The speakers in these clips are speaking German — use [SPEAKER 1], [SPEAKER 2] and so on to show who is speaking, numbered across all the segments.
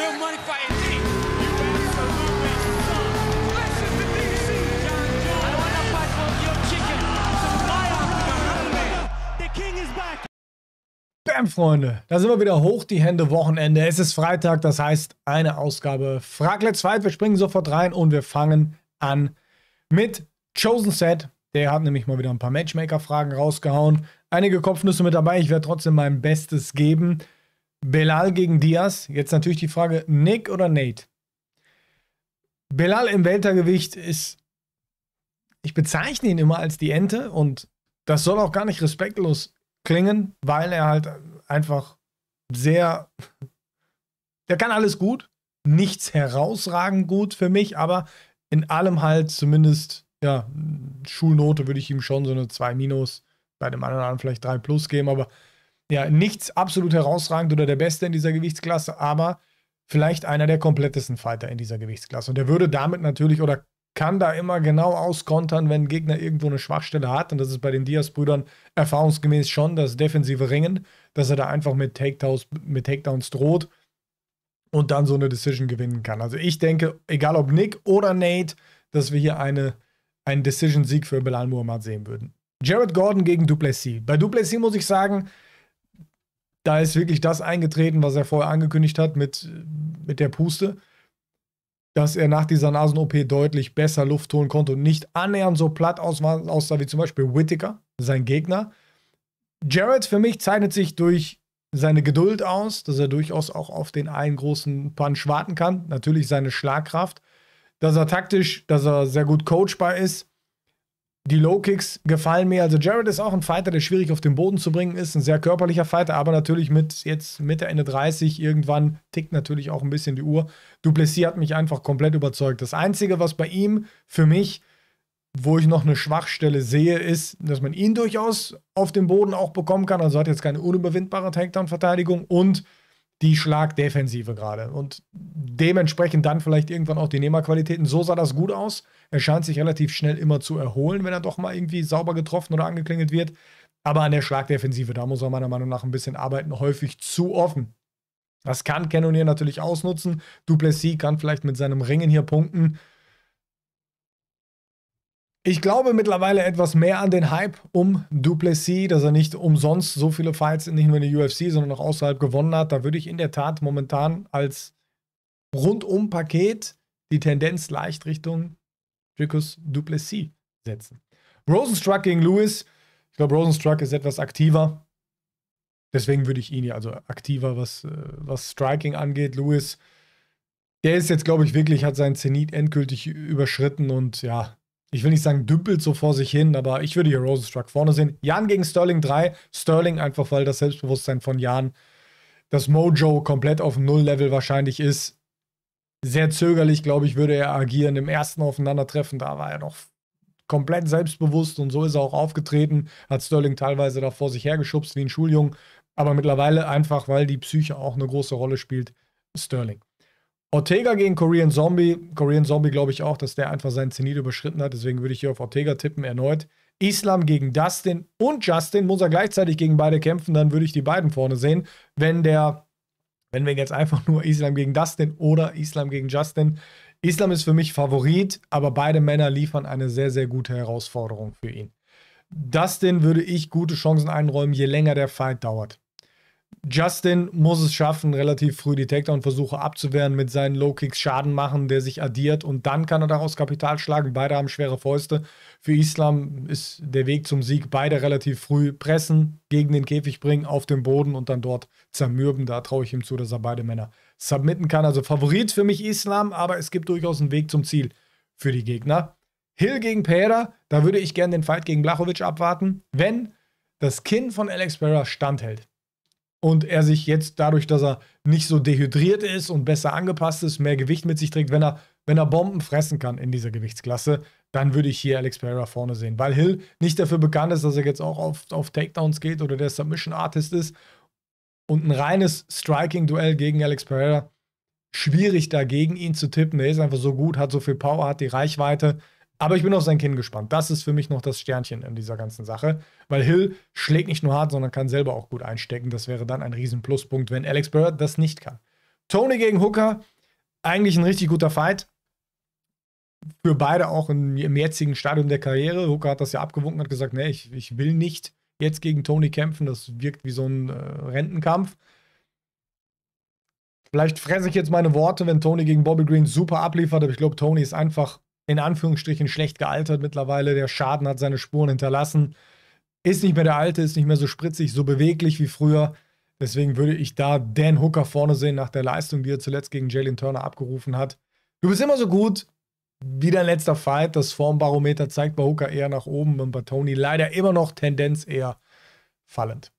[SPEAKER 1] real money fighting Freunde, da sind wir wieder hoch die Hände, Wochenende. Es ist Freitag, das heißt eine Ausgabe Frag Let's Fight. Wir springen sofort rein und wir fangen an mit Chosen Set. Der hat nämlich mal wieder ein paar Matchmaker-Fragen rausgehauen. Einige Kopfnüsse mit dabei, ich werde trotzdem mein Bestes geben. Belal gegen Diaz. Jetzt natürlich die Frage, Nick oder Nate? Belal im Weltergewicht ist, ich bezeichne ihn immer als die Ente und das soll auch gar nicht respektlos klingen, weil er halt einfach sehr, der kann alles gut, nichts herausragend gut für mich, aber in allem halt zumindest, ja, Schulnote würde ich ihm schon so eine 2 minus, bei dem anderen vielleicht 3 plus geben, aber ja, nichts absolut herausragend oder der Beste in dieser Gewichtsklasse, aber vielleicht einer der komplettesten Fighter in dieser Gewichtsklasse. Und der würde damit natürlich oder kann da immer genau auskontern, wenn ein Gegner irgendwo eine Schwachstelle hat. Und das ist bei den Diaz-Brüdern erfahrungsgemäß schon das defensive Ringen, dass er da einfach mit Takedowns, mit Takedowns droht und dann so eine Decision gewinnen kann. Also ich denke, egal ob Nick oder Nate, dass wir hier eine, einen Decision-Sieg für Belal Muhammad sehen würden. Jared Gordon gegen Duplessis. Bei Duplessis muss ich sagen, da ist wirklich das eingetreten, was er vorher angekündigt hat mit, mit der Puste, dass er nach dieser Nasen-OP deutlich besser Luft holen konnte und nicht annähernd so platt aussah aus, wie zum Beispiel Whittaker, sein Gegner. Jared für mich zeichnet sich durch seine Geduld aus, dass er durchaus auch auf den einen großen Punch warten kann. Natürlich seine Schlagkraft, dass er taktisch, dass er sehr gut coachbar ist die Low-Kicks gefallen mir. Also Jared ist auch ein Fighter, der schwierig auf den Boden zu bringen ist. Ein sehr körperlicher Fighter, aber natürlich mit jetzt Mitte, Ende 30 irgendwann tickt natürlich auch ein bisschen die Uhr. Duplessis hat mich einfach komplett überzeugt. Das Einzige, was bei ihm für mich, wo ich noch eine Schwachstelle sehe, ist, dass man ihn durchaus auf den Boden auch bekommen kann. Also hat jetzt keine unüberwindbare Takedown-Verteidigung und die Schlagdefensive gerade. Und dementsprechend dann vielleicht irgendwann auch die Nehmerqualitäten. So sah das gut aus. Er scheint sich relativ schnell immer zu erholen, wenn er doch mal irgendwie sauber getroffen oder angeklingelt wird. Aber an der Schlagdefensive, da muss er meiner Meinung nach ein bisschen arbeiten, häufig zu offen. Das kann Cannonier natürlich ausnutzen. Duplessis kann vielleicht mit seinem Ringen hier punkten. Ich glaube mittlerweile etwas mehr an den Hype um Duplessis, dass er nicht umsonst so viele Fights nicht nur in der UFC, sondern auch außerhalb gewonnen hat. Da würde ich in der Tat momentan als rundum Paket die Tendenz leicht Richtung Dricus Duplessis setzen. Rosenstruck gegen Lewis. Ich glaube, Rosenstruck ist etwas aktiver. Deswegen würde ich ihn ja, also aktiver, was, äh, was Striking angeht. Lewis, der ist jetzt, glaube ich, wirklich, hat seinen Zenit endgültig überschritten und ja, ich will nicht sagen, dümpelt so vor sich hin, aber ich würde hier Rosenstruck vorne sehen. Jan gegen Sterling 3. Sterling einfach, weil das Selbstbewusstsein von Jan, das Mojo komplett auf Null-Level wahrscheinlich ist. Sehr zögerlich, glaube ich, würde er agieren. Im ersten Aufeinandertreffen, da war er noch komplett selbstbewusst und so ist er auch aufgetreten. Hat Sterling teilweise da vor sich hergeschubst wie ein Schuljung. Aber mittlerweile einfach, weil die Psyche auch eine große Rolle spielt, Sterling. Ortega gegen Korean Zombie. Korean Zombie glaube ich auch, dass der einfach seinen Zenit überschritten hat. Deswegen würde ich hier auf Ortega tippen erneut. Islam gegen Dustin und Justin muss er gleichzeitig gegen beide kämpfen, dann würde ich die beiden vorne sehen. Wenn der, wenn wir jetzt einfach nur Islam gegen Dustin oder Islam gegen Justin. Islam ist für mich Favorit, aber beide Männer liefern eine sehr, sehr gute Herausforderung für ihn. Dustin würde ich gute Chancen einräumen, je länger der Fight dauert. Justin muss es schaffen, relativ früh die Takedown-Versuche abzuwehren, mit seinen Low-Kicks Schaden machen, der sich addiert und dann kann er daraus Kapital schlagen. Beide haben schwere Fäuste. Für Islam ist der Weg zum Sieg beide relativ früh pressen, gegen den Käfig bringen, auf den Boden und dann dort zermürben. Da traue ich ihm zu, dass er beide Männer submitten kann. Also Favorit für mich Islam, aber es gibt durchaus einen Weg zum Ziel für die Gegner. Hill gegen Pereira, da würde ich gerne den Fight gegen Blachowicz abwarten, wenn das Kinn von Alex Pereira standhält und er sich jetzt dadurch, dass er nicht so dehydriert ist und besser angepasst ist, mehr Gewicht mit sich trägt, wenn er, wenn er Bomben fressen kann in dieser Gewichtsklasse, dann würde ich hier Alex Pereira vorne sehen, weil Hill nicht dafür bekannt ist, dass er jetzt auch auf, auf Takedowns geht oder der Submission Artist ist. Und ein reines Striking-Duell gegen Alex Pereira, schwierig dagegen ihn zu tippen. Er ist einfach so gut, hat so viel Power, hat die Reichweite. Aber ich bin auf sein Kinn gespannt. Das ist für mich noch das Sternchen in dieser ganzen Sache, weil Hill schlägt nicht nur hart, sondern kann selber auch gut einstecken. Das wäre dann ein riesen Pluspunkt, wenn Alex Bird das nicht kann. Tony gegen Hooker, eigentlich ein richtig guter Fight. Für beide auch im, im jetzigen Stadium der Karriere. Hooker hat das ja abgewunken, hat gesagt, nee, ich, ich will nicht jetzt gegen Tony kämpfen. Das wirkt wie so ein äh, Rentenkampf. Vielleicht fresse ich jetzt meine Worte, wenn Tony gegen Bobby Green super abliefert, aber ich glaube, Tony ist einfach in Anführungsstrichen schlecht gealtert mittlerweile. Der Schaden hat seine Spuren hinterlassen. Ist nicht mehr der alte, ist nicht mehr so spritzig, so beweglich wie früher. Deswegen würde ich da Dan Hooker vorne sehen nach der Leistung, die er zuletzt gegen Jalen Turner abgerufen hat. Du bist immer so gut wie dein letzter Fight. Das Formbarometer zeigt bei Hooker eher nach oben und bei Tony leider immer noch Tendenz eher fallend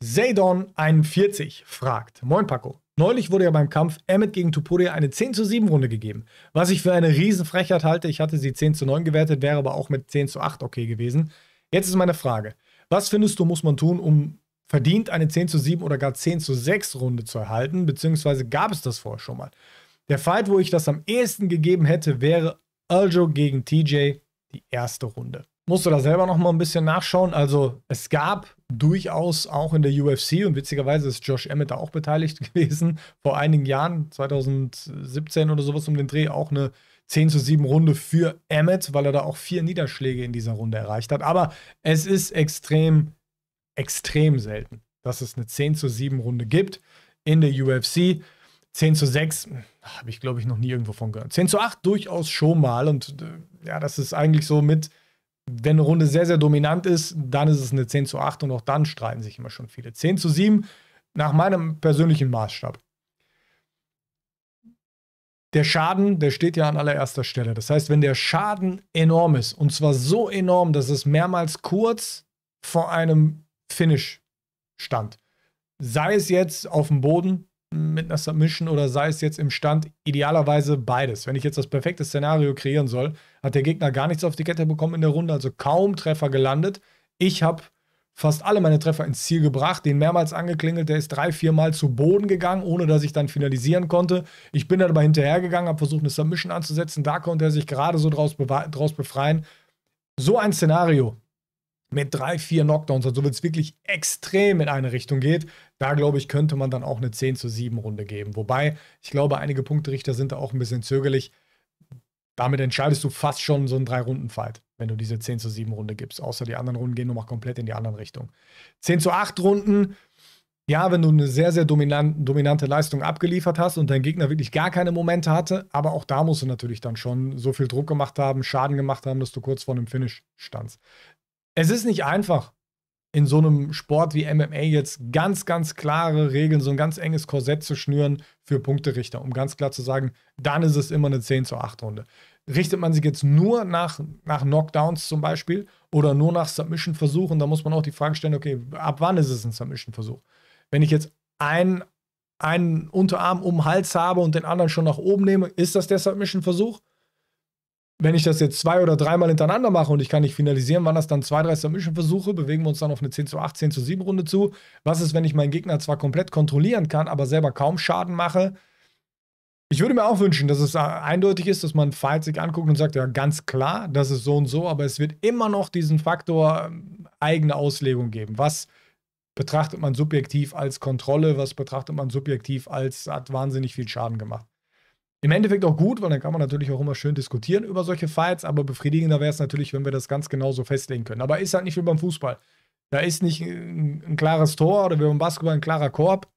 [SPEAKER 1] zaydon 41 fragt: Moin Paco, Neulich wurde ja beim Kampf Emmett gegen Tupuria eine 10 zu 7 Runde gegeben, was ich für eine Riesenfrechheit halte. Ich hatte sie 10 zu 9 gewertet, wäre aber auch mit 10 zu 8 okay gewesen. Jetzt ist meine Frage, was findest du, muss man tun, um verdient eine 10 zu 7 oder gar 10 zu 6 Runde zu erhalten, beziehungsweise gab es das vorher schon mal? Der Fight, wo ich das am ehesten gegeben hätte, wäre Aljo gegen TJ, die erste Runde. Musst du da selber noch mal ein bisschen nachschauen. Also es gab durchaus auch in der UFC und witzigerweise ist Josh Emmett da auch beteiligt gewesen, vor einigen Jahren, 2017 oder sowas um den Dreh, auch eine 10 zu 7 Runde für Emmett, weil er da auch vier Niederschläge in dieser Runde erreicht hat. Aber es ist extrem, extrem selten, dass es eine 10 zu 7 Runde gibt in der UFC. 10 zu 6 hm, habe ich, glaube ich, noch nie irgendwo von gehört. 10 zu 8 durchaus schon mal und äh, ja, das ist eigentlich so mit wenn eine Runde sehr, sehr dominant ist, dann ist es eine 10 zu 8 und auch dann streiten sich immer schon viele. 10 zu 7 nach meinem persönlichen Maßstab. Der Schaden, der steht ja an allererster Stelle. Das heißt, wenn der Schaden enorm ist, und zwar so enorm, dass es mehrmals kurz vor einem Finish stand, sei es jetzt auf dem Boden mit einer Submission oder sei es jetzt im Stand, idealerweise beides. Wenn ich jetzt das perfekte Szenario kreieren soll, hat der Gegner gar nichts auf die Kette bekommen in der Runde, also kaum Treffer gelandet. Ich habe fast alle meine Treffer ins Ziel gebracht, den mehrmals angeklingelt, der ist drei, viermal zu Boden gegangen, ohne dass ich dann finalisieren konnte. Ich bin dann aber hinterhergegangen, habe versucht, eine Submission anzusetzen, da konnte er sich gerade so draus, draus befreien. So ein Szenario mit drei, vier Knockdowns, also wenn es wirklich extrem in eine Richtung geht, da glaube ich, könnte man dann auch eine 10 zu 7 Runde geben. Wobei, ich glaube, einige Punkterichter sind da auch ein bisschen zögerlich damit entscheidest du fast schon so einen Drei-Runden-Fight, wenn du diese 10 zu 7 Runde gibst. Außer die anderen Runden gehen nochmal komplett in die andere Richtung. 10 zu 8 Runden, ja, wenn du eine sehr, sehr dominant, dominante Leistung abgeliefert hast und dein Gegner wirklich gar keine Momente hatte, aber auch da musst du natürlich dann schon so viel Druck gemacht haben, Schaden gemacht haben, dass du kurz vor einem Finish standst. Es ist nicht einfach, in so einem Sport wie MMA jetzt ganz, ganz klare Regeln, so ein ganz enges Korsett zu schnüren für Punkterichter, um ganz klar zu sagen, dann ist es immer eine 10 zu 8 Runde. Richtet man sich jetzt nur nach, nach Knockdowns zum Beispiel oder nur nach Submission-Versuchen, da muss man auch die Frage stellen, okay, ab wann ist es ein Submission-Versuch? Wenn ich jetzt einen, einen Unterarm um den Hals habe und den anderen schon nach oben nehme, ist das der Submission-Versuch? wenn ich das jetzt zwei oder dreimal hintereinander mache und ich kann nicht finalisieren, wann das dann zwei, drei Submission-Versuche, bewegen wir uns dann auf eine 10 zu 8, 10 zu 7 Runde zu. Was ist, wenn ich meinen Gegner zwar komplett kontrollieren kann, aber selber kaum Schaden mache? Ich würde mir auch wünschen, dass es äh, eindeutig ist, dass man Fights sich anguckt und sagt, ja, ganz klar, das ist so und so, aber es wird immer noch diesen Faktor ähm, eigene Auslegung geben. Was betrachtet man subjektiv als Kontrolle, was betrachtet man subjektiv als hat wahnsinnig viel Schaden gemacht. Im Endeffekt auch gut, weil dann kann man natürlich auch immer schön diskutieren über solche Fights, aber befriedigender wäre es natürlich, wenn wir das ganz genau so festlegen können. Aber ist halt nicht wie beim Fußball. Da ist nicht ein, äh, ein klares Tor oder wie beim Basketball ein klarer Korb.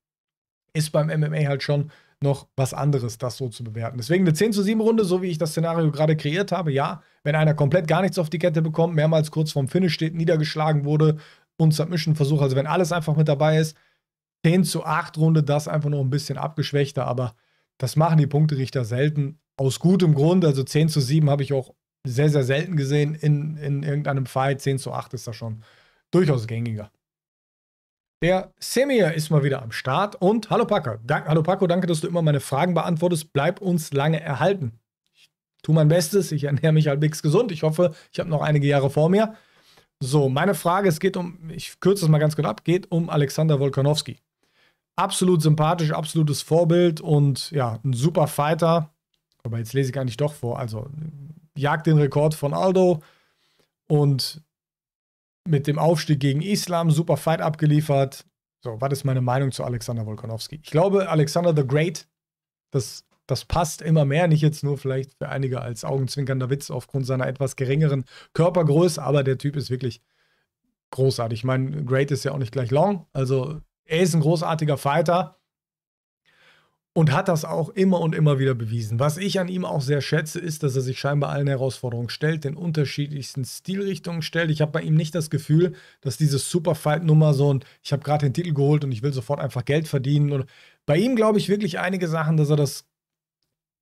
[SPEAKER 1] Ist beim MMA halt schon noch was anderes, das so zu bewerten. Deswegen eine 10 zu 7 Runde, so wie ich das Szenario gerade kreiert habe. Ja, wenn einer komplett gar nichts auf die Kette bekommt, mehrmals kurz vorm Finish steht, niedergeschlagen wurde und submission versucht, also wenn alles einfach mit dabei ist. 10 zu 8 Runde, das einfach noch ein bisschen abgeschwächter, aber das machen die Punkterichter selten. Aus gutem Grund, also 10 zu 7 habe ich auch sehr, sehr selten gesehen in, in irgendeinem Fight. 10 zu 8 ist da schon durchaus gängiger. Der Semir ist mal wieder am Start und hallo Paco, Dank, hallo Paco, danke, dass du immer meine Fragen beantwortest. Bleib uns lange erhalten. Ich tue mein Bestes, ich ernähre mich halbwegs gesund. Ich hoffe, ich habe noch einige Jahre vor mir. So, meine Frage, es geht um, ich kürze es mal ganz gut ab, geht um Alexander Wolkanowski absolut sympathisch, absolutes Vorbild und ja, ein super Fighter. Aber jetzt lese ich eigentlich doch vor. Also jagt den Rekord von Aldo und mit dem Aufstieg gegen Islam super Fight abgeliefert. So, was ist meine Meinung zu Alexander Wolkonowski? Ich glaube, Alexander the Great, das, das passt immer mehr. Nicht jetzt nur vielleicht für einige als augenzwinkernder Witz aufgrund seiner etwas geringeren Körpergröße, aber der Typ ist wirklich großartig. Ich meine, Great ist ja auch nicht gleich long. Also er ist ein großartiger Fighter und hat das auch immer und immer wieder bewiesen. Was ich an ihm auch sehr schätze, ist, dass er sich scheinbar allen Herausforderungen stellt, den unterschiedlichsten Stilrichtungen stellt. Ich habe bei ihm nicht das Gefühl, dass diese Superfight-Nummer so ein, ich habe gerade den Titel geholt und ich will sofort einfach Geld verdienen. Und bei ihm glaube ich wirklich einige Sachen, dass er das,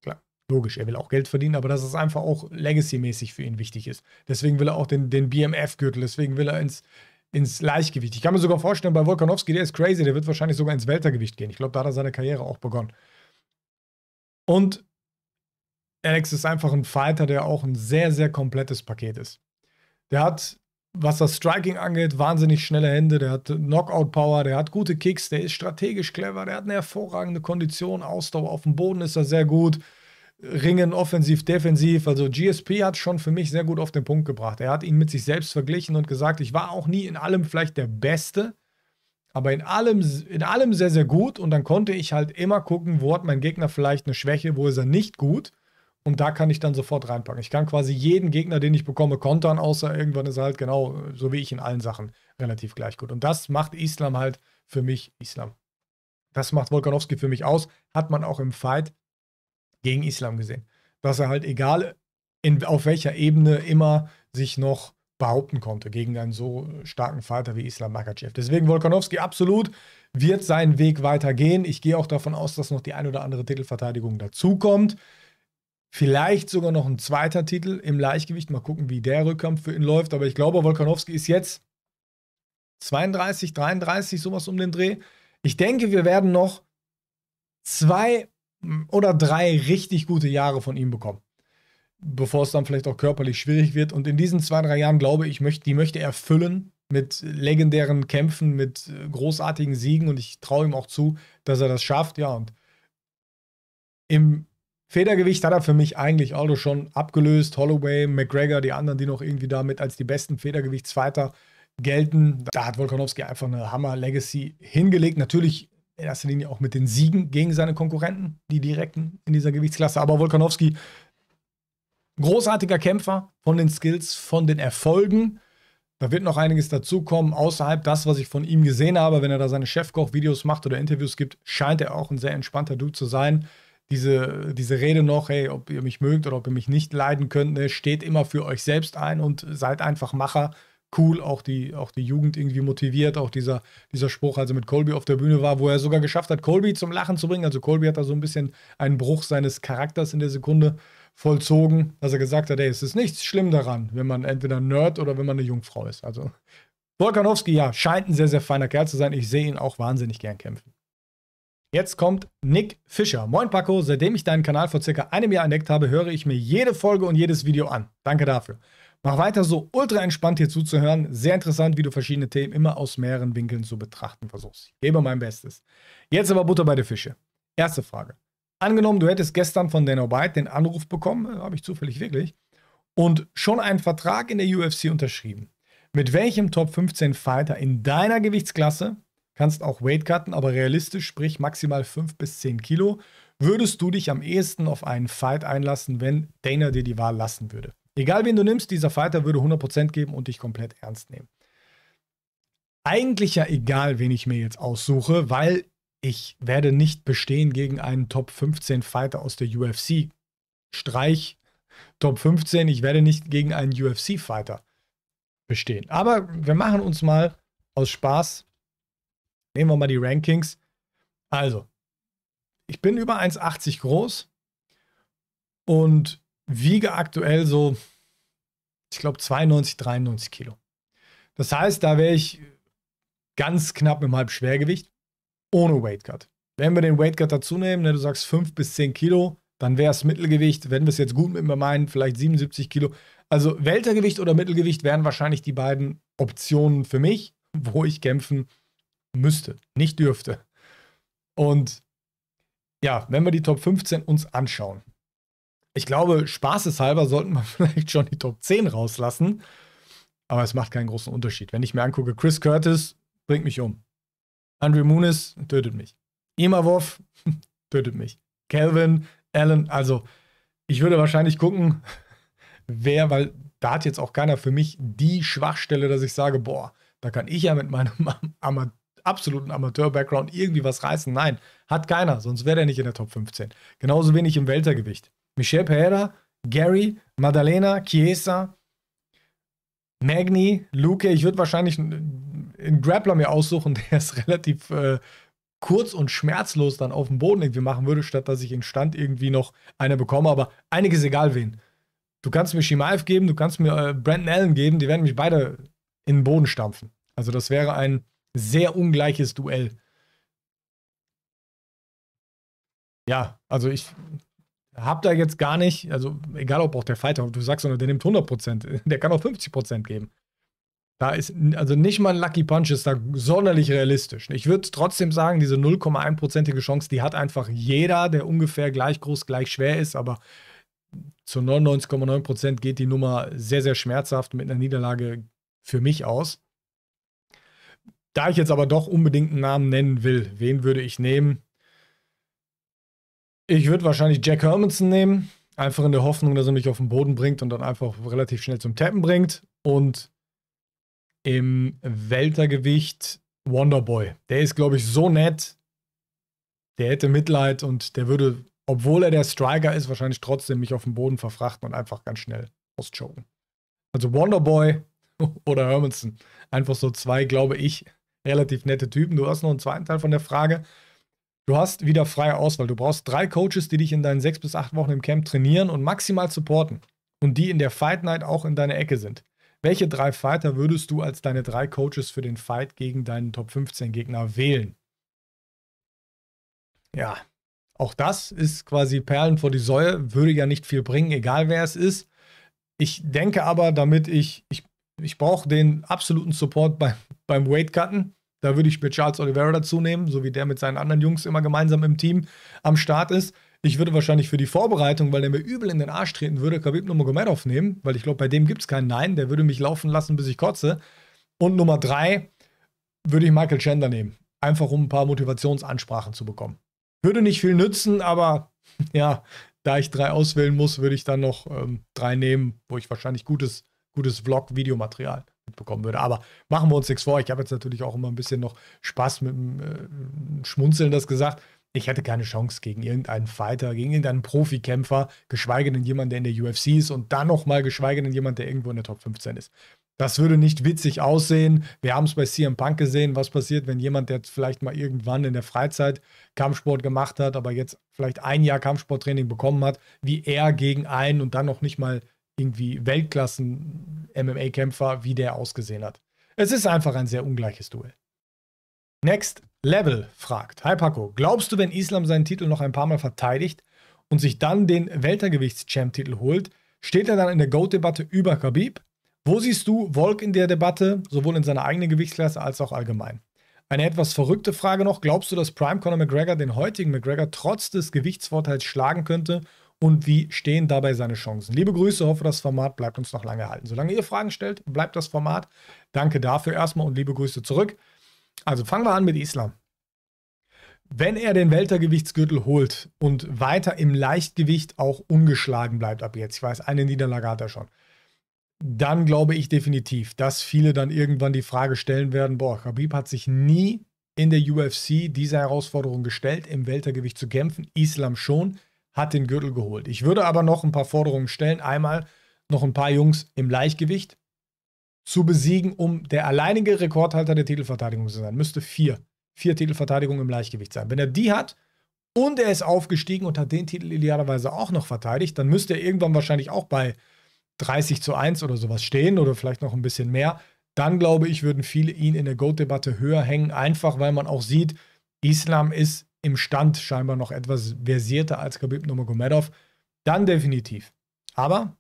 [SPEAKER 1] klar, logisch, er will auch Geld verdienen, aber dass es einfach auch legacy-mäßig für ihn wichtig ist. Deswegen will er auch den, den BMF-Gürtel, deswegen will er ins, ins Leichtgewicht. Ich kann mir sogar vorstellen, bei Volkanovski, der ist crazy, der wird wahrscheinlich sogar ins Weltergewicht gehen. Ich glaube, da hat er seine Karriere auch begonnen. Und Alex ist einfach ein Fighter, der auch ein sehr, sehr komplettes Paket ist. Der hat, was das Striking angeht, wahnsinnig schnelle Hände, der hat Knockout-Power, der hat gute Kicks, der ist strategisch clever, der hat eine hervorragende Kondition, Ausdauer auf dem Boden ist er sehr gut ringen, offensiv, defensiv. Also GSP hat schon für mich sehr gut auf den Punkt gebracht. Er hat ihn mit sich selbst verglichen und gesagt, ich war auch nie in allem vielleicht der Beste, aber in allem, in allem sehr, sehr gut. Und dann konnte ich halt immer gucken, wo hat mein Gegner vielleicht eine Schwäche, wo ist er nicht gut. Und da kann ich dann sofort reinpacken. Ich kann quasi jeden Gegner, den ich bekomme, kontern, außer irgendwann ist er halt genau so wie ich in allen Sachen relativ gleich gut. Und das macht Islam halt für mich Islam. Das macht Wolkanowski für mich aus. Hat man auch im Fight gegen Islam gesehen. Dass er halt, egal in, auf welcher Ebene, immer sich noch behaupten konnte gegen einen so starken Fighter wie Islam Makachev. Deswegen Volkanowski absolut wird seinen Weg weitergehen. Ich gehe auch davon aus, dass noch die ein oder andere Titelverteidigung dazukommt. Vielleicht sogar noch ein zweiter Titel im Leichtgewicht. Mal gucken, wie der Rückkampf für ihn läuft. Aber ich glaube, Volkanowski ist jetzt 32, 33, sowas um den Dreh. Ich denke, wir werden noch zwei oder drei richtig gute Jahre von ihm bekommen. Bevor es dann vielleicht auch körperlich schwierig wird. Und in diesen zwei, drei Jahren, glaube ich, möchte, die möchte er füllen mit legendären Kämpfen, mit äh, großartigen Siegen. Und ich traue ihm auch zu, dass er das schafft. Ja, und im Federgewicht hat er für mich eigentlich Aldo schon abgelöst. Holloway, McGregor, die anderen, die noch irgendwie damit als die besten Federgewichtsweiter gelten. Da hat Volkanovski einfach eine Hammer-Legacy hingelegt. Natürlich in erster Linie auch mit den Siegen gegen seine Konkurrenten, die direkten in dieser Gewichtsklasse. Aber Volkanowski, großartiger Kämpfer von den Skills, von den Erfolgen. Da wird noch einiges dazukommen, außerhalb das, was ich von ihm gesehen habe. Wenn er da seine Chefkoch-Videos macht oder Interviews gibt, scheint er auch ein sehr entspannter Dude zu sein. Diese, diese Rede noch, hey, ob ihr mich mögt oder ob ihr mich nicht leiden könnt, ne, steht immer für euch selbst ein und seid einfach Macher cool auch die, auch die Jugend irgendwie motiviert. Auch dieser, dieser Spruch, als er mit Colby auf der Bühne war, wo er sogar geschafft hat, Colby zum Lachen zu bringen. Also Colby hat da so ein bisschen einen Bruch seines Charakters in der Sekunde vollzogen, dass er gesagt hat, ey, es ist nichts schlimm daran, wenn man entweder Nerd oder wenn man eine Jungfrau ist. Also Volkanowski, ja, scheint ein sehr, sehr feiner Kerl zu sein. Ich sehe ihn auch wahnsinnig gern kämpfen. Jetzt kommt Nick Fischer. Moin Paco, seitdem ich deinen Kanal vor circa einem Jahr entdeckt habe, höre ich mir jede Folge und jedes Video an. Danke dafür. Mach weiter so ultra entspannt hier zuzuhören. Sehr interessant, wie du verschiedene Themen immer aus mehreren Winkeln zu betrachten versuchst. Ich gebe mein Bestes. Jetzt aber Butter bei der Fische. Erste Frage. Angenommen, du hättest gestern von Dana White den Anruf bekommen, äh, habe ich zufällig wirklich, und schon einen Vertrag in der UFC unterschrieben. Mit welchem Top 15 Fighter in deiner Gewichtsklasse, kannst auch Weight cutten, aber realistisch, sprich maximal 5 bis 10 Kilo, würdest du dich am ehesten auf einen Fight einlassen, wenn Dana dir die Wahl lassen würde? Egal wen du nimmst, dieser Fighter würde 100% geben und dich komplett ernst nehmen. Eigentlich ja egal, wen ich mir jetzt aussuche, weil ich werde nicht bestehen gegen einen Top 15 Fighter aus der UFC. Streich Top 15, ich werde nicht gegen einen UFC Fighter bestehen. Aber wir machen uns mal aus Spaß, nehmen wir mal die Rankings. Also, ich bin über 1,80 groß und wiege aktuell so, ich glaube, 92, 93 Kilo. Das heißt, da wäre ich ganz knapp im Halbschwergewicht ohne Weightcut. Wenn wir den Weightcut dazu nehmen, ne, du sagst 5 bis 10 Kilo, dann wäre es Mittelgewicht, wenn wir es jetzt gut mit mir meinen, vielleicht 77 Kilo. Also Weltergewicht oder Mittelgewicht wären wahrscheinlich die beiden Optionen für mich, wo ich kämpfen müsste, nicht dürfte. Und ja, wenn wir die Top 15 uns anschauen, ich glaube, spaßeshalber sollten wir vielleicht schon die Top 10 rauslassen. Aber es macht keinen großen Unterschied. Wenn ich mir angucke, Chris Curtis bringt mich um. Andrew Moonis tötet mich. Ima Wolf tötet mich. Calvin, Allen, also ich würde wahrscheinlich gucken, wer, weil da hat jetzt auch keiner für mich die Schwachstelle, dass ich sage, boah, da kann ich ja mit meinem Ama absoluten Amateur-Background irgendwie was reißen. Nein, hat keiner, sonst wäre der nicht in der Top 15. Genauso wenig im Weltergewicht. Michel Pereira, Gary, Maddalena, Chiesa, Magni, Luke. Ich würde wahrscheinlich einen Grappler mir aussuchen, der es relativ äh, kurz und schmerzlos dann auf dem Boden irgendwie machen würde, statt dass ich in Stand irgendwie noch einer bekomme. Aber einiges egal wen. Du kannst mir Shimaev geben, du kannst mir äh, Brandon Allen geben, die werden mich beide in den Boden stampfen. Also das wäre ein sehr ungleiches Duell. Ja, also ich habt ihr jetzt gar nicht, also egal ob auch der Fighter, ob du sagst, sondern der nimmt 100%, der kann auch 50% geben. Da ist also nicht mal ein Lucky Punch ist da sonderlich realistisch. Ich würde trotzdem sagen, diese 0,1%ige Chance, die hat einfach jeder, der ungefähr gleich groß, gleich schwer ist, aber zu 99,9% geht die Nummer sehr, sehr schmerzhaft mit einer Niederlage für mich aus. Da ich jetzt aber doch unbedingt einen Namen nennen will, wen würde ich nehmen? Ich würde wahrscheinlich Jack Hermanson nehmen, einfach in der Hoffnung, dass er mich auf den Boden bringt und dann einfach relativ schnell zum Tappen bringt. Und im Weltergewicht Wonderboy. Der ist, glaube ich, so nett. Der hätte Mitleid und der würde, obwohl er der Striker ist, wahrscheinlich trotzdem mich auf den Boden verfrachten und einfach ganz schnell auschoken. Also Wonderboy oder Hermanson. Einfach so zwei, glaube ich, relativ nette Typen. Du hast noch einen zweiten Teil von der Frage. Du hast wieder freie Auswahl. Du brauchst drei Coaches, die dich in deinen sechs bis acht Wochen im Camp trainieren und maximal supporten und die in der Fight Night auch in deiner Ecke sind. Welche drei Fighter würdest du als deine drei Coaches für den Fight gegen deinen Top 15 Gegner wählen? Ja, auch das ist quasi Perlen vor die Säue, würde ja nicht viel bringen, egal wer es ist. Ich denke aber, damit ich, ich, ich brauche den absoluten Support bei, beim Weightcutten. Da würde ich mir Charles Oliveira dazu nehmen, so wie der mit seinen anderen Jungs immer gemeinsam im Team am Start ist. Ich würde wahrscheinlich für die Vorbereitung, weil der mir übel in den Arsch treten würde, Khabib Nurmagomedov nehmen, weil ich glaube, bei dem gibt es keinen Nein. Der würde mich laufen lassen, bis ich kotze. Und Nummer drei würde ich Michael Chandler nehmen. Einfach um ein paar Motivationsansprachen zu bekommen. Würde nicht viel nützen, aber ja, da ich drei auswählen muss, würde ich dann noch ähm, drei nehmen, wo ich wahrscheinlich gutes, gutes Vlog-Videomaterial mitbekommen würde. Aber machen wir uns nichts vor. Ich habe jetzt natürlich auch immer ein bisschen noch Spaß mit dem äh, Schmunzeln das gesagt. Ich hätte keine Chance gegen irgendeinen Fighter, gegen irgendeinen Profikämpfer, geschweige denn jemand, der in der UFC ist und dann nochmal geschweige denn jemand, der irgendwo in der Top 15 ist. Das würde nicht witzig aussehen. Wir haben es bei CM Punk gesehen, was passiert, wenn jemand, der vielleicht mal irgendwann in der Freizeit Kampfsport gemacht hat, aber jetzt vielleicht ein Jahr Kampfsporttraining bekommen hat, wie er gegen einen und dann noch nicht mal irgendwie Weltklassen-MMA-Kämpfer, wie der ausgesehen hat. Es ist einfach ein sehr ungleiches Duell. Next Level fragt, Hi Paco, glaubst du, wenn Islam seinen Titel noch ein paar Mal verteidigt und sich dann den Weltergewichts-Champ-Titel holt, steht er dann in der GOAT-Debatte über Khabib? Wo siehst du Volk in der Debatte, sowohl in seiner eigenen Gewichtsklasse als auch allgemein? Eine etwas verrückte Frage noch. Glaubst du, dass Prime Conor McGregor den heutigen McGregor trotz des Gewichtsvorteils schlagen könnte und wie stehen dabei seine Chancen. Liebe Grüße, hoffe, das Format bleibt uns noch lange erhalten. Solange ihr Fragen stellt, bleibt das Format. Danke dafür erstmal und liebe Grüße zurück. Also fangen wir an mit Islam. Wenn er den Weltergewichtsgürtel holt und weiter im Leichtgewicht auch ungeschlagen bleibt ab jetzt, ich weiß, eine Niederlage hat er schon, dann glaube ich definitiv, dass viele dann irgendwann die Frage stellen werden, boah, Khabib hat sich nie in der UFC dieser Herausforderung gestellt, im Weltergewicht zu kämpfen, Islam schon hat den Gürtel geholt. Ich würde aber noch ein paar Forderungen stellen. Einmal noch ein paar Jungs im Leichtgewicht zu besiegen, um der alleinige Rekordhalter der Titelverteidigung zu sein. Müsste vier, vier Titelverteidigungen im Leichtgewicht sein. Wenn er die hat und er ist aufgestiegen und hat den Titel idealerweise auch noch verteidigt, dann müsste er irgendwann wahrscheinlich auch bei 30 zu 1 oder sowas stehen oder vielleicht noch ein bisschen mehr. Dann glaube ich, würden viele ihn in der GOAT-Debatte höher hängen, einfach weil man auch sieht, Islam ist im Stand scheinbar noch etwas versierter als Khabib Nurmagomedov, dann definitiv. Aber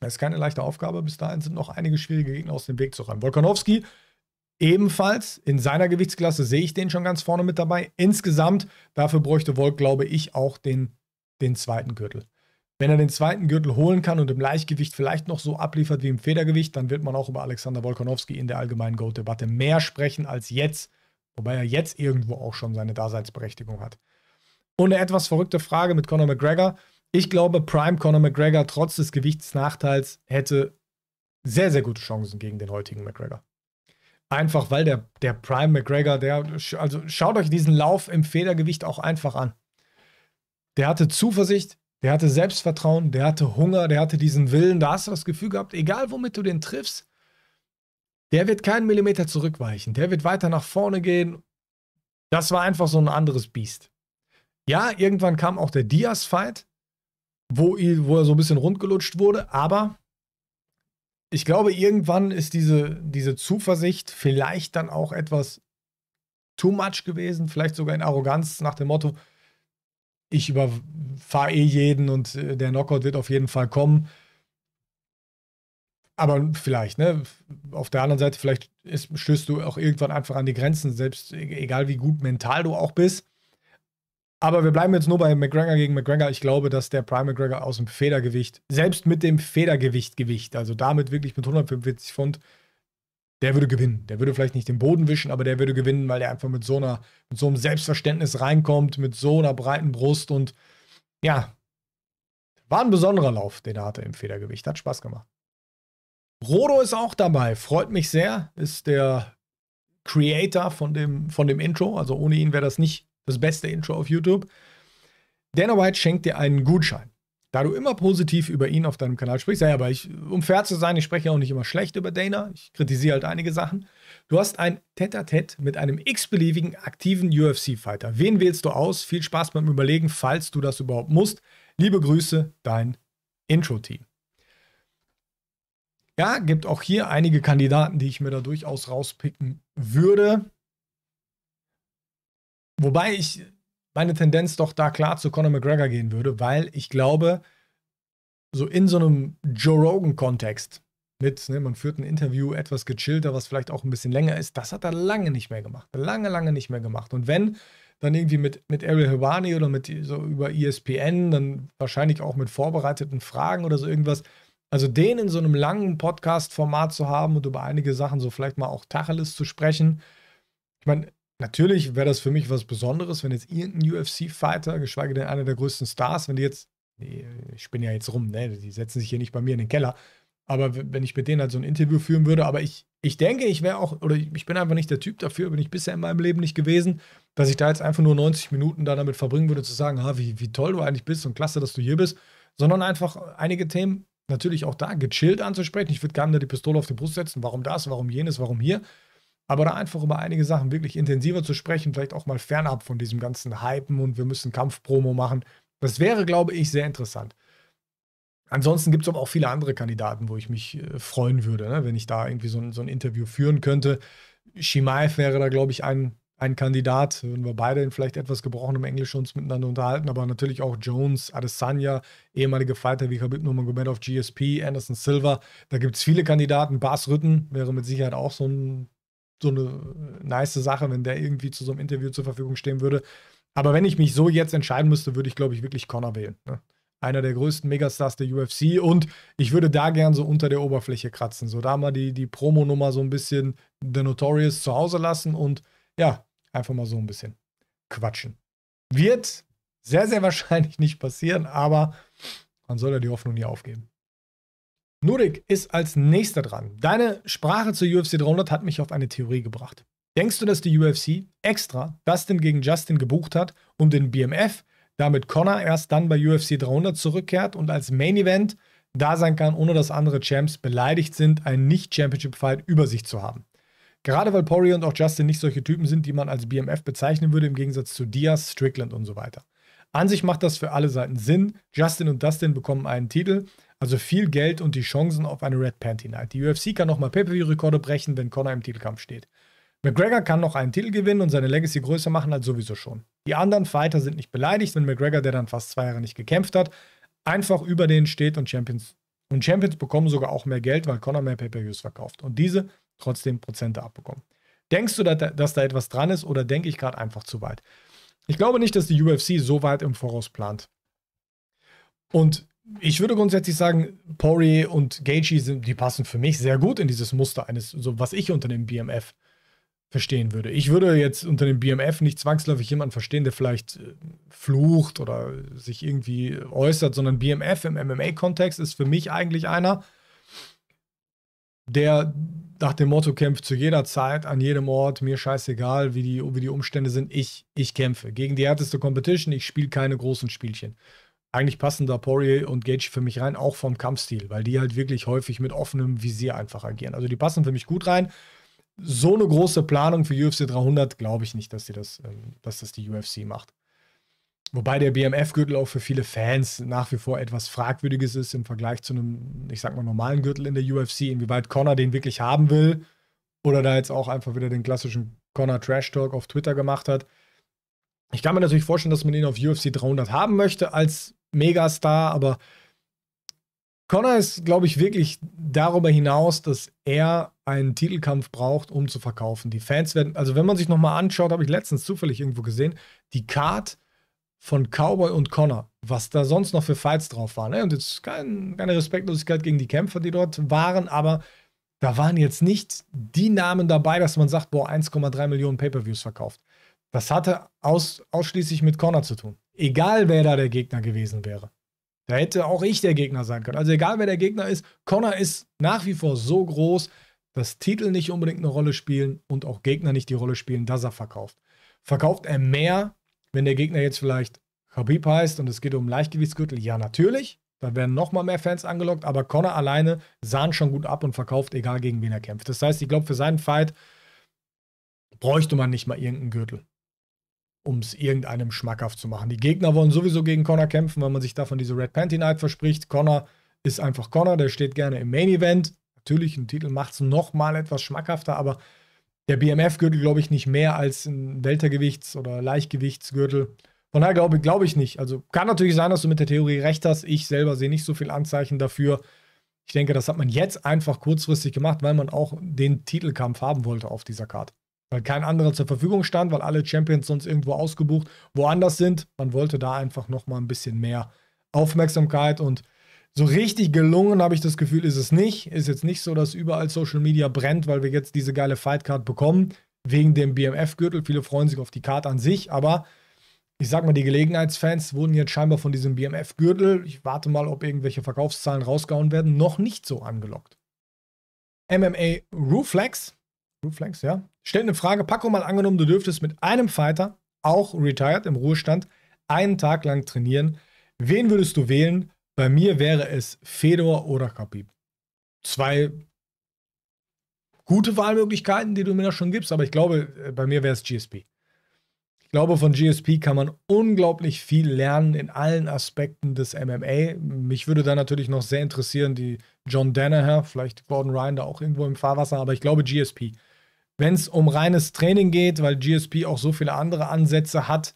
[SPEAKER 1] es ist keine leichte Aufgabe. Bis dahin sind noch einige schwierige Gegner aus dem Weg zu räumen. Volkanovski ebenfalls in seiner Gewichtsklasse sehe ich den schon ganz vorne mit dabei. Insgesamt, dafür bräuchte Volk, glaube ich, auch den, den zweiten Gürtel. Wenn er den zweiten Gürtel holen kann und im Leichtgewicht vielleicht noch so abliefert wie im Federgewicht, dann wird man auch über Alexander Wolkonowski in der allgemeinen Gold-Debatte mehr sprechen als jetzt. Wobei er jetzt irgendwo auch schon seine Daseinsberechtigung hat. Und eine etwas verrückte Frage mit Conor McGregor. Ich glaube, Prime Conor McGregor trotz des Gewichtsnachteils hätte sehr, sehr gute Chancen gegen den heutigen McGregor. Einfach weil der, der Prime McGregor, der, also schaut euch diesen Lauf im Federgewicht auch einfach an. Der hatte Zuversicht, der hatte Selbstvertrauen, der hatte Hunger, der hatte diesen Willen. Da hast du das Gefühl gehabt, egal womit du den triffst, der wird keinen Millimeter zurückweichen. Der wird weiter nach vorne gehen. Das war einfach so ein anderes Biest. Ja, irgendwann kam auch der Diaz-Fight, wo, wo, er so ein bisschen rundgelutscht wurde, aber ich glaube, irgendwann ist diese, diese Zuversicht vielleicht dann auch etwas too much gewesen, vielleicht sogar in Arroganz nach dem Motto, ich überfahre eh jeden und äh, der Knockout wird auf jeden Fall kommen aber vielleicht, ne? Auf der anderen Seite, vielleicht ist, stößt du auch irgendwann einfach an die Grenzen, selbst e-, egal wie gut mental du auch bist. Aber wir bleiben jetzt nur bei McGregor gegen McGregor. Ich glaube, dass der Prime McGregor aus dem Federgewicht, selbst mit dem Federgewichtgewicht, also damit wirklich mit 145 Pfund, der würde gewinnen. Der würde vielleicht nicht den Boden wischen, aber der würde gewinnen, weil der einfach mit so einer, mit so einem Selbstverständnis reinkommt, mit so einer breiten Brust und ja, war ein besonderer Lauf, den er hatte im Federgewicht. Hat Spaß gemacht. Rodo ist auch dabei, freut mich sehr, ist der Creator von dem, von dem Intro. Also ohne ihn wäre das nicht das beste Intro auf YouTube. Dana White schenkt dir einen Gutschein. Da du immer positiv über ihn auf deinem Kanal sprichst, ja, aber ich, um fair zu sein, ich spreche auch nicht immer schlecht über Dana. Ich kritisiere halt einige Sachen. Du hast ein tete à tête mit einem x-beliebigen aktiven UFC-Fighter. Wen wählst du aus? Viel Spaß beim Überlegen, falls du das überhaupt musst. Liebe Grüße, dein Intro-Team. Ja, gibt auch hier einige Kandidaten, die ich mir da durchaus rauspicken würde. Wobei ich meine Tendenz doch da klar zu Conor McGregor gehen würde, weil ich glaube, so in so einem Joe Rogan-Kontext mit, ne, man führt ein Interview etwas gechillter, was vielleicht auch ein bisschen länger ist, das hat er lange nicht mehr gemacht. Lange, lange nicht mehr gemacht. Und wenn, dann irgendwie mit, mit Ariel Hawani oder mit so über ESPN, dann wahrscheinlich auch mit vorbereiteten Fragen oder so irgendwas. Also den in so einem langen Podcast-Format zu haben und über einige Sachen so vielleicht mal auch Tacheles zu sprechen. Ich meine, natürlich wäre das für mich was Besonderes, wenn jetzt irgendein UFC-Fighter, geschweige denn einer der größten Stars, wenn die jetzt, ich bin ja jetzt rum, ne, die setzen sich hier nicht bei mir in den Keller, aber wenn ich mit denen halt so ein Interview führen würde, aber ich, ich denke, ich wäre auch, oder ich bin einfach nicht der Typ dafür, bin ich bisher in meinem Leben nicht gewesen, dass ich da jetzt einfach nur 90 Minuten da damit verbringen würde, zu sagen, ah, wie, wie toll du eigentlich bist und klasse, dass du hier bist, sondern einfach einige Themen natürlich auch da gechillt anzusprechen. Ich würde gerne nicht die Pistole auf die Brust setzen, warum das, warum jenes, warum hier. Aber da einfach über einige Sachen wirklich intensiver zu sprechen, vielleicht auch mal fernab von diesem ganzen Hypen und wir müssen Kampfpromo machen. Das wäre, glaube ich, sehr interessant. Ansonsten gibt es aber auch viele andere Kandidaten, wo ich mich äh, freuen würde, ne? wenn ich da irgendwie so ein, so ein Interview führen könnte. Shimaev wäre da, glaube ich, ein ein Kandidat, würden wir beide in vielleicht etwas gebrochenem Englisch uns miteinander unterhalten, aber natürlich auch Jones, Adesanya, ehemalige Fighter wie Khabib Nurmagomedov, GSP, Anderson Silva, da gibt es viele Kandidaten, Bas Rütten wäre mit Sicherheit auch so, ein, so eine äh, nice Sache, wenn der irgendwie zu so einem Interview zur Verfügung stehen würde. Aber wenn ich mich so jetzt entscheiden müsste, würde ich, glaube ich, wirklich Connor wählen. Ne? Einer der größten Megastars der UFC und ich würde da gern so unter der Oberfläche kratzen. So da mal die, die Promo-Nummer so ein bisschen The Notorious zu Hause lassen und ja, Einfach mal so ein bisschen quatschen. Wird sehr, sehr wahrscheinlich nicht passieren, aber man soll ja die Hoffnung nie aufgeben. Nurik ist als nächster dran. Deine Sprache zur UFC 300 hat mich auf eine Theorie gebracht. Denkst du, dass die UFC extra Dustin gegen Justin gebucht hat, um den BMF, damit Connor erst dann bei UFC 300 zurückkehrt und als Main Event da sein kann, ohne dass andere Champs beleidigt sind, einen Nicht-Championship-Fight über sich zu haben? Gerade weil Pori und auch Justin nicht solche Typen sind, die man als BMF bezeichnen würde, im Gegensatz zu Diaz, Strickland und so weiter. An sich macht das für alle Seiten Sinn. Justin und Dustin bekommen einen Titel, also viel Geld und die Chancen auf eine Red Panty Night. Die UFC kann nochmal Pay-Per-View-Rekorde brechen, wenn Connor im Titelkampf steht. McGregor kann noch einen Titel gewinnen und seine Legacy größer machen als sowieso schon. Die anderen Fighter sind nicht beleidigt, wenn McGregor, der dann fast zwei Jahre nicht gekämpft hat, einfach über denen steht und Champions und Champions bekommen sogar auch mehr Geld, weil Connor mehr Pay-Per-Views verkauft. Und diese trotzdem Prozente abbekommen. Denkst du, dass da etwas dran ist oder denke ich gerade einfach zu weit? Ich glaube nicht, dass die UFC so weit im Voraus plant. Und ich würde grundsätzlich sagen, Pori und Gaethje, die passen für mich sehr gut in dieses Muster eines, so was ich unter dem BMF verstehen würde. Ich würde jetzt unter dem BMF nicht zwangsläufig jemanden verstehen, der vielleicht äh, flucht oder sich irgendwie äußert, sondern BMF im MMA-Kontext ist für mich eigentlich einer, der nach dem Motto kämpft zu jeder Zeit, an jedem Ort, mir scheißegal, wie die, wie die Umstände sind, ich, ich kämpfe. Gegen die härteste Competition, ich spiele keine großen Spielchen. Eigentlich passen da Poirier und Gage für mich rein, auch vom Kampfstil, weil die halt wirklich häufig mit offenem Visier einfach agieren. Also die passen für mich gut rein. So eine große Planung für UFC 300 glaube ich nicht, dass, die das, ähm, dass das die UFC macht. Wobei der BMF-Gürtel auch für viele Fans nach wie vor etwas Fragwürdiges ist im Vergleich zu einem, ich sag mal, normalen Gürtel in der UFC, inwieweit Connor den wirklich haben will oder da jetzt auch einfach wieder den klassischen Connor Trash Talk auf Twitter gemacht hat. Ich kann mir natürlich vorstellen, dass man ihn auf UFC 300 haben möchte als Megastar, aber Connor ist, glaube ich, wirklich darüber hinaus, dass er einen Titelkampf braucht, um zu verkaufen. Die Fans werden, also wenn man sich nochmal anschaut, habe ich letztens zufällig irgendwo gesehen, die Card von Cowboy und Connor, was da sonst noch für Fights drauf waren. Ne? Und jetzt kein, keine Respektlosigkeit gegen die Kämpfer, die dort waren, aber da waren jetzt nicht die Namen dabei, dass man sagt, boah, 1,3 Millionen Pay-per-Views verkauft. Das hatte aus, ausschließlich mit Connor zu tun. Egal wer da der Gegner gewesen wäre. Da hätte auch ich der Gegner sein können. Also egal wer der Gegner ist, Connor ist nach wie vor so groß, dass Titel nicht unbedingt eine Rolle spielen und auch Gegner nicht die Rolle spielen, dass er verkauft. Verkauft er mehr wenn der Gegner jetzt vielleicht Khabib heißt und es geht um Leichtgewichtsgürtel, ja natürlich, da werden nochmal mehr Fans angelockt, aber Connor alleine sahn schon gut ab und verkauft, egal gegen wen er kämpft. Das heißt, ich glaube, für seinen Fight bräuchte man nicht mal irgendeinen Gürtel, um es irgendeinem schmackhaft zu machen. Die Gegner wollen sowieso gegen Connor kämpfen, weil man sich davon diese Red Panty Night verspricht. Connor ist einfach Connor, der steht gerne im Main Event. Natürlich, ein Titel macht es nochmal etwas schmackhafter, aber der BMF-Gürtel, glaube ich, nicht mehr als ein Weltergewichts- oder Leichtgewichtsgürtel. Von daher glaube glaub ich nicht. Also kann natürlich sein, dass du mit der Theorie recht hast. Ich selber sehe nicht so viel Anzeichen dafür. Ich denke, das hat man jetzt einfach kurzfristig gemacht, weil man auch den Titelkampf haben wollte auf dieser Karte. Weil kein anderer zur Verfügung stand, weil alle Champions sonst irgendwo ausgebucht woanders sind. Man wollte da einfach nochmal ein bisschen mehr Aufmerksamkeit und so richtig gelungen habe ich das Gefühl, ist es nicht. Ist jetzt nicht so, dass überall Social Media brennt, weil wir jetzt diese geile Fightcard bekommen, wegen dem BMF-Gürtel. Viele freuen sich auf die Card an sich, aber ich sag mal, die Gelegenheitsfans wurden jetzt scheinbar von diesem BMF-Gürtel, ich warte mal, ob irgendwelche Verkaufszahlen rausgehauen werden, noch nicht so angelockt. MMA Ruflex, Ruflex, ja, stellt eine Frage. Paco, mal angenommen, du dürftest mit einem Fighter, auch retired im Ruhestand, einen Tag lang trainieren. Wen würdest du wählen? Bei mir wäre es Fedor oder Khabib. Zwei gute Wahlmöglichkeiten, die du mir da schon gibst, aber ich glaube, äh, bei mir wäre es GSP. Ich glaube, von GSP kann man unglaublich viel lernen in allen Aspekten des MMA. Mich würde da natürlich noch sehr interessieren, die John Danaher, vielleicht Gordon Ryan da auch irgendwo im Fahrwasser, aber ich glaube GSP. Wenn es um reines Training geht, weil GSP auch so viele andere Ansätze hat,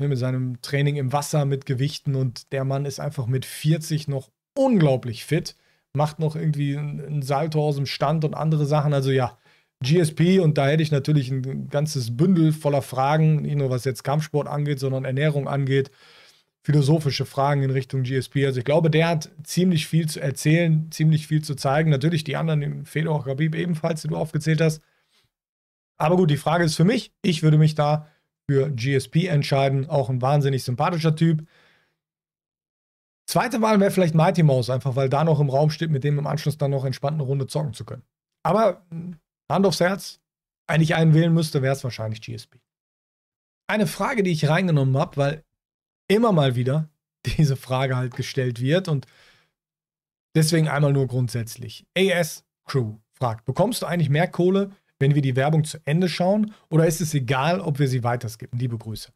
[SPEAKER 1] Ne, mit seinem Training im Wasser, mit Gewichten und der Mann ist einfach mit 40 noch unglaublich fit, macht noch irgendwie einen Salto aus dem Stand und andere Sachen. Also ja, GSP und da hätte ich natürlich ein ganzes Bündel voller Fragen, nicht nur was jetzt Kampfsport angeht, sondern Ernährung angeht, philosophische Fragen in Richtung GSP. Also ich glaube, der hat ziemlich viel zu erzählen, ziemlich viel zu zeigen. Natürlich die anderen, den Fedor Rabib ebenfalls, die du aufgezählt hast. Aber gut, die Frage ist für mich, ich würde mich da für GSP entscheiden. Auch ein wahnsinnig sympathischer Typ. Zweite Wahl wäre vielleicht Mighty Mouse, einfach weil da noch im Raum steht, mit dem im Anschluss dann noch entspannt eine Runde zocken zu können. Aber hm, Hand aufs Herz, wenn ich einen wählen müsste, wäre es wahrscheinlich GSP. Eine Frage, die ich reingenommen habe, weil immer mal wieder diese Frage halt gestellt wird und deswegen einmal nur grundsätzlich. AS Crew fragt, bekommst du eigentlich mehr Kohle wenn wir die Werbung zu Ende schauen oder ist es egal, ob wir sie weiterskippen? Liebe Grüße.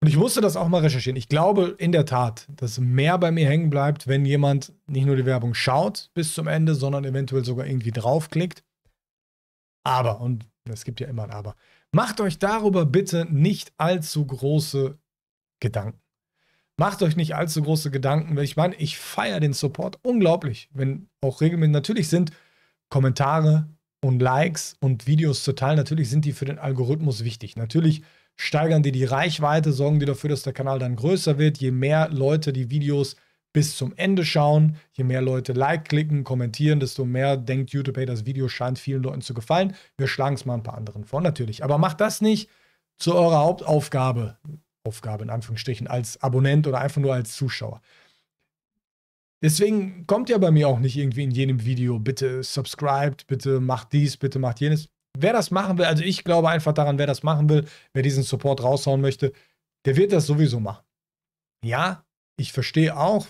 [SPEAKER 1] Und ich musste das auch mal recherchieren. Ich glaube in der Tat, dass mehr bei mir hängen bleibt, wenn jemand nicht nur die Werbung schaut bis zum Ende, sondern eventuell sogar irgendwie draufklickt. Aber, und es gibt ja immer ein Aber, macht euch darüber bitte nicht allzu große Gedanken. Macht euch nicht allzu große Gedanken, weil ich meine, ich feiere den Support unglaublich, wenn auch regelmäßig natürlich sind Kommentare, und Likes und Videos zu teilen. Natürlich sind die für den Algorithmus wichtig. Natürlich steigern die die Reichweite, sorgen die dafür, dass der Kanal dann größer wird. Je mehr Leute die Videos bis zum Ende schauen, je mehr Leute Like klicken, kommentieren, desto mehr denkt YouTube, hey, das Video scheint vielen Leuten zu gefallen. Wir schlagen es mal ein paar anderen vor, natürlich. Aber macht das nicht zu eurer Hauptaufgabe, Aufgabe in Anführungsstrichen, als Abonnent oder einfach nur als Zuschauer. Deswegen kommt ja bei mir auch nicht irgendwie in jedem Video, bitte subscribed, bitte macht dies, bitte macht jenes. Wer das machen will, also ich glaube einfach daran, wer das machen will, wer diesen Support raushauen möchte, der wird das sowieso machen. Ja, ich verstehe auch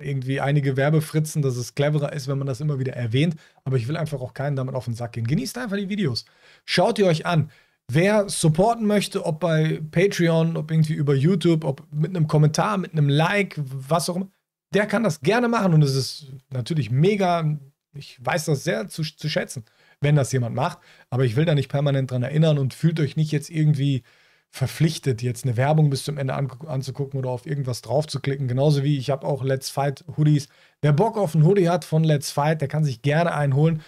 [SPEAKER 1] irgendwie einige Werbefritzen, dass es cleverer ist, wenn man das immer wieder erwähnt, aber ich will einfach auch keinen damit auf den Sack gehen. Genießt einfach die Videos. Schaut ihr euch an. Wer supporten möchte, ob bei Patreon, ob irgendwie über YouTube, ob mit einem Kommentar, mit einem Like, was auch immer, der kann das gerne machen und es ist natürlich mega, ich weiß das sehr zu, zu schätzen, wenn das jemand macht, aber ich will da nicht permanent dran erinnern und fühlt euch nicht jetzt irgendwie verpflichtet, jetzt eine Werbung bis zum Ende an, anzugucken oder auf irgendwas drauf zu klicken. Genauso wie ich habe auch Let's Fight Hoodies. Wer Bock auf einen Hoodie hat von Let's Fight, der kann sich gerne einholen.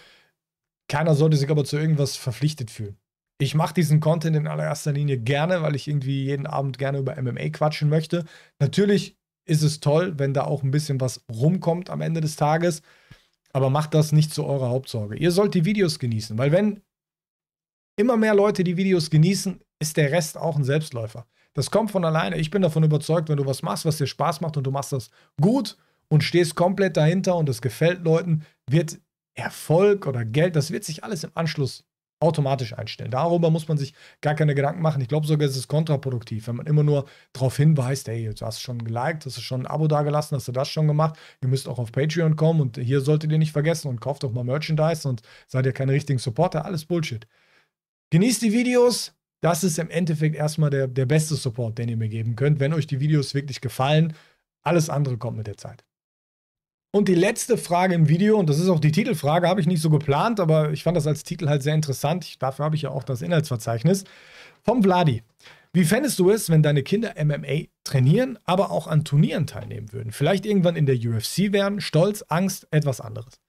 [SPEAKER 1] Keiner sollte sich aber zu irgendwas verpflichtet fühlen. Ich mache diesen Content in allererster Linie gerne, weil ich irgendwie jeden Abend gerne über MMA quatschen möchte. Natürlich ist es toll, wenn da auch ein bisschen was rumkommt am Ende des Tages. Aber macht das nicht zu eurer Hauptsorge. Ihr sollt die Videos genießen, weil wenn immer mehr Leute die Videos genießen, ist der Rest auch ein Selbstläufer. Das kommt von alleine. Ich bin davon überzeugt, wenn du was machst, was dir Spaß macht und du machst das gut und stehst komplett dahinter und es gefällt Leuten, wird Erfolg oder Geld, das wird sich alles im Anschluss automatisch einstellen. Darüber muss man sich gar keine Gedanken machen. Ich glaube sogar, es ist kontraproduktiv, wenn man immer nur darauf hinweist, hey, du hast schon geliked, hast du schon ein Abo dagelassen, hast du das schon gemacht. Ihr müsst auch auf Patreon kommen und hier solltet ihr nicht vergessen und kauft doch mal Merchandise und seid ihr keine richtigen Supporter. Alles Bullshit. Genießt die Videos. Das ist im Endeffekt erstmal der, der beste Support, den ihr mir geben könnt, wenn euch die Videos wirklich gefallen. Alles andere kommt mit der Zeit. Und die letzte Frage im Video, und das ist auch die Titelfrage, habe ich nicht so geplant, aber ich fand das als Titel halt sehr interessant. dafür habe ich ja auch das Inhaltsverzeichnis. Vom Vladi. Wie fändest du es, wenn deine Kinder MMA trainieren, aber auch an Turnieren teilnehmen würden? Vielleicht irgendwann in der UFC wären? Stolz, Angst, etwas anderes.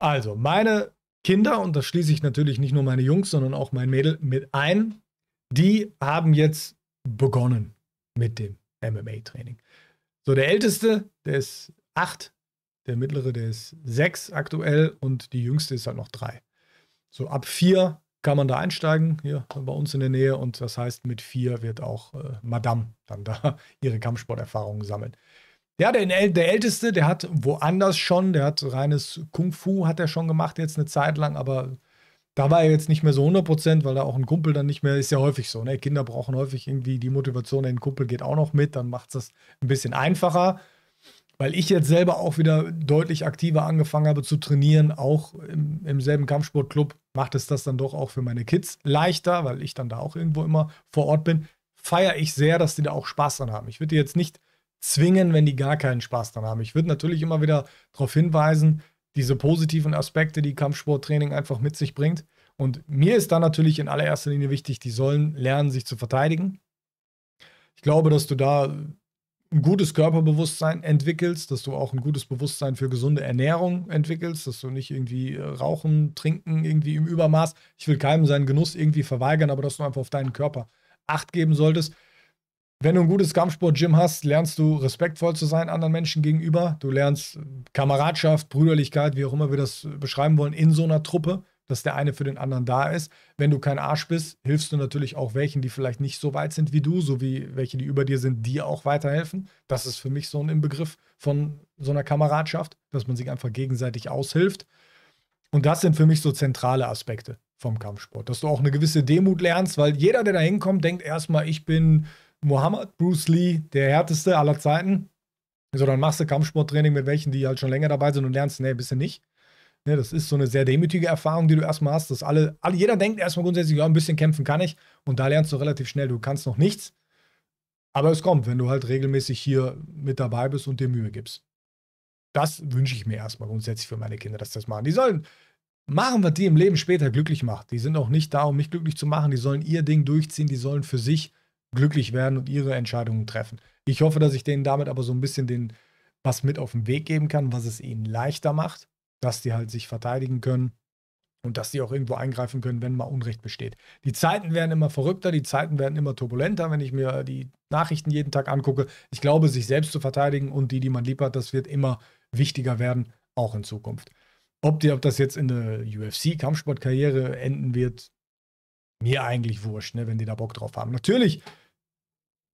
[SPEAKER 1] Also, meine Kinder, und das schließe ich natürlich nicht nur meine Jungs, sondern auch mein Mädel mit ein, die haben jetzt begonnen mit dem MMA-Training. So, der Älteste, der ist acht. Der mittlere, der ist sechs aktuell und die jüngste ist halt noch drei. So ab vier kann man da einsteigen, hier bei uns in der Nähe. Und das heißt, mit vier wird auch äh, Madame dann da ihre Kampfsporterfahrungen sammeln. Ja, der, der Älteste, der hat woanders schon, der hat reines Kung-Fu, hat er schon gemacht jetzt eine Zeit lang, aber da war er jetzt nicht mehr so 100%, weil da auch ein Kumpel dann nicht mehr, ist ja häufig so, ne? Kinder brauchen häufig irgendwie die Motivation, ein Kumpel geht auch noch mit, dann macht es das ein bisschen einfacher weil ich jetzt selber auch wieder deutlich aktiver angefangen habe zu trainieren, auch im, im selben Kampfsportclub, macht es das dann doch auch für meine Kids leichter, weil ich dann da auch irgendwo immer vor Ort bin, feiere ich sehr, dass die da auch Spaß dran haben. Ich würde die jetzt nicht zwingen, wenn die gar keinen Spaß dran haben. Ich würde natürlich immer wieder darauf hinweisen, diese positiven Aspekte, die Kampfsporttraining einfach mit sich bringt. Und mir ist da natürlich in allererster Linie wichtig, die sollen lernen, sich zu verteidigen. Ich glaube, dass du da ein gutes Körperbewusstsein entwickelst, dass du auch ein gutes Bewusstsein für gesunde Ernährung entwickelst, dass du nicht irgendwie äh, rauchen, trinken irgendwie im Übermaß. Ich will keinem seinen Genuss irgendwie verweigern, aber dass du einfach auf deinen Körper Acht geben solltest. Wenn du ein gutes Kampfsport-Gym hast, lernst du respektvoll zu sein anderen Menschen gegenüber. Du lernst äh, Kameradschaft, Brüderlichkeit, wie auch immer wir das äh, beschreiben wollen, in so einer Truppe dass der eine für den anderen da ist. Wenn du kein Arsch bist, hilfst du natürlich auch welchen, die vielleicht nicht so weit sind wie du, sowie welche, die über dir sind, die auch weiterhelfen. Das ist für mich so ein Inbegriff von so einer Kameradschaft, dass man sich einfach gegenseitig aushilft. Und das sind für mich so zentrale Aspekte vom Kampfsport, dass du auch eine gewisse Demut lernst, weil jeder, der da hinkommt, denkt erstmal, ich bin Muhammad Bruce Lee, der härteste aller Zeiten. So, dann machst du Kampfsporttraining mit welchen, die halt schon länger dabei sind und lernst, nee, bist du nicht. Ne, das ist so eine sehr demütige Erfahrung, die du erstmal hast, dass alle, alle, jeder denkt erstmal grundsätzlich, ja, ein bisschen kämpfen kann ich. Und da lernst du relativ schnell, du kannst noch nichts. Aber es kommt, wenn du halt regelmäßig hier mit dabei bist und dir Mühe gibst. Das wünsche ich mir erstmal grundsätzlich für meine Kinder, dass das machen. Die sollen machen, was die im Leben später glücklich macht. Die sind auch nicht da, um mich glücklich zu machen. Die sollen ihr Ding durchziehen, die sollen für sich glücklich werden und ihre Entscheidungen treffen. Ich hoffe, dass ich denen damit aber so ein bisschen den, was mit auf den Weg geben kann, was es ihnen leichter macht dass die halt sich verteidigen können und dass die auch irgendwo eingreifen können, wenn mal Unrecht besteht. Die Zeiten werden immer verrückter, die Zeiten werden immer turbulenter, wenn ich mir äh, die Nachrichten jeden Tag angucke. Ich glaube, sich selbst zu verteidigen und die, die man lieb hat, das wird immer wichtiger werden, auch in Zukunft. Ob, die, ob das jetzt in der UFC-Kampfsportkarriere enden wird, mir eigentlich wurscht, ne, wenn die da Bock drauf haben. Natürlich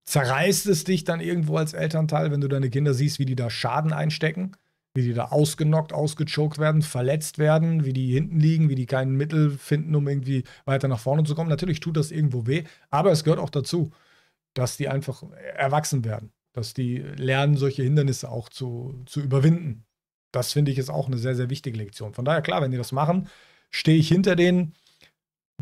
[SPEAKER 1] zerreißt es dich dann irgendwo als Elternteil, wenn du deine Kinder siehst, wie die da Schaden einstecken wie die da ausgenockt, ausgechoked werden, verletzt werden, wie die hinten liegen, wie die kein Mittel finden, um irgendwie weiter nach vorne zu kommen. Natürlich tut das irgendwo weh, aber es gehört auch dazu, dass die einfach erwachsen werden, dass die lernen, solche Hindernisse auch zu, zu überwinden. Das finde ich ist auch eine sehr, sehr wichtige Lektion. Von daher, klar, wenn die das machen, stehe ich hinter denen.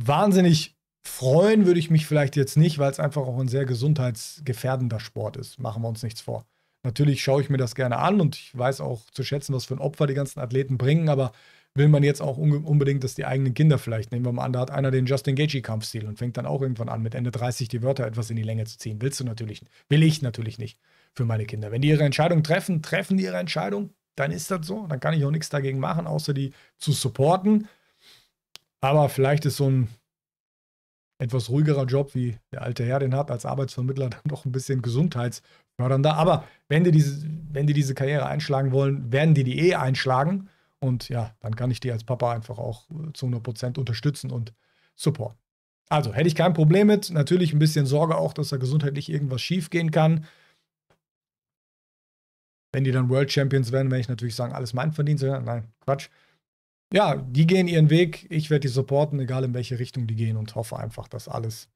[SPEAKER 1] Wahnsinnig freuen würde ich mich vielleicht jetzt nicht, weil es einfach auch ein sehr gesundheitsgefährdender Sport ist. Machen wir uns nichts vor. Natürlich schaue ich mir das gerne an und ich weiß auch zu schätzen, was für ein Opfer die ganzen Athleten bringen, aber will man jetzt auch unbedingt, dass die eigenen Kinder vielleicht, nehmen wir mal an, da hat einer den Justin Gaethje Kampfstil und fängt dann auch irgendwann an, mit Ende 30 die Wörter etwas in die Länge zu ziehen. Willst du natürlich, will ich natürlich nicht für meine Kinder. Wenn die ihre Entscheidung treffen, treffen die ihre Entscheidung, dann ist das so, dann kann ich auch nichts dagegen machen, außer die zu supporten. Aber vielleicht ist so ein etwas ruhigerer Job, wie der alte Herr den hat, als Arbeitsvermittler dann doch ein bisschen Gesundheits- war dann da. Aber wenn die, diese, wenn die diese Karriere einschlagen wollen, werden die die eh einschlagen. Und ja, dann kann ich die als Papa einfach auch äh, zu 100% unterstützen und supporten. Also hätte ich kein Problem mit. Natürlich ein bisschen Sorge auch, dass da gesundheitlich irgendwas schiefgehen kann. Wenn die dann World Champions werden, werde ich natürlich sagen, alles mein Verdienst. Nein, Quatsch. Ja, die gehen ihren Weg. Ich werde die supporten, egal in welche Richtung die gehen und hoffe einfach, dass alles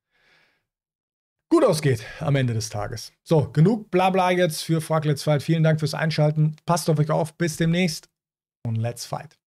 [SPEAKER 1] gut ausgeht am Ende des Tages. So, genug Blabla jetzt für Frog Let's Fight. Vielen Dank fürs Einschalten. Passt auf euch auf. Bis demnächst und Let's Fight.